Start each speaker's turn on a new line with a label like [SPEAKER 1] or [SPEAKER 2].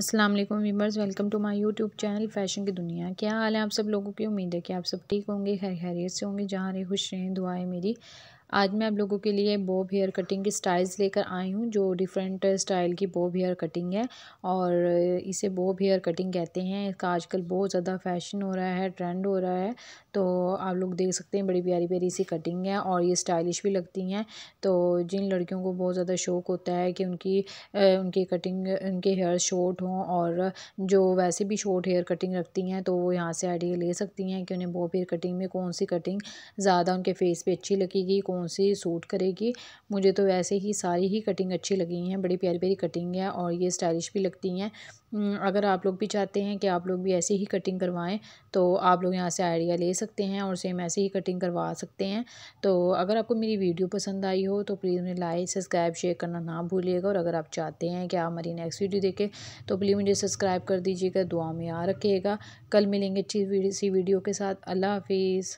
[SPEAKER 1] अस्सलाम वालेकुम viewers welcome to my YouTube channel fashion की दुनिया क्या हाल है आप सब लोगों की उम्मीद है कि आप सब ठीक होंगे खैर खैरियत से होंगे जहाँ रहे खुश रहें दुआएं मेरी आज मैं आप लोगों के लिए बॉब हेयर कटिंग की स्टाइल्स लेकर आई हूँ जो डिफरेंट स्टाइल की बॉब हेयर कटिंग है और इसे बॉब हेयर कटिंग कहते हैं इसका आजकल बहुत ज़्यादा फैशन हो रहा है ट्रेंड हो रहा है तो आप लोग देख सकते हैं बड़ी प्यारी प्यारी सी कटिंग है और ये स्टाइलिश भी लगती हैं तो जिन लड़कियों को बहुत ज़्यादा शौक होता है कि उनकी उनकी कटिंग उनके हेयर शॉर्ट हों और जो वैसे भी शॉर्ट हेयर कटिंग रखती हैं तो वो यहाँ से आइडिया ले सकती हैं कि उन्हें बॉब हेयर कटिंग में कौन सी कटिंग ज़्यादा उनके फेस पर अच्छी लगेगी कौन सी सूट करेगी मुझे तो वैसे ही सारी ही कटिंग अच्छी लगी हैं बड़ी प्यारी प्यारी कटिंग है और ये स्टाइलिश भी लगती हैं अगर आप लोग भी चाहते हैं कि आप लोग भी ऐसे ही कटिंग करवाएं तो आप लोग यहाँ से आइडिया ले सकते हैं और सेम ऐसे ही कटिंग करवा सकते हैं तो अगर आपको मेरी वीडियो पसंद आई हो तो प्लीज़ मुझे लाइक सब्सक्राइब शेयर करना ना भूलिएगा और अगर आप चाहते हैं कि आप हमारी नेक्स्ट वीडियो देखें तो प्लीज़ मुझे सब्सक्राइब कर दीजिएगा दुआ में याद रखिएगा कल मिलेंगे अच्छी सी वीडियो के साथ अल्लाह हाफिज़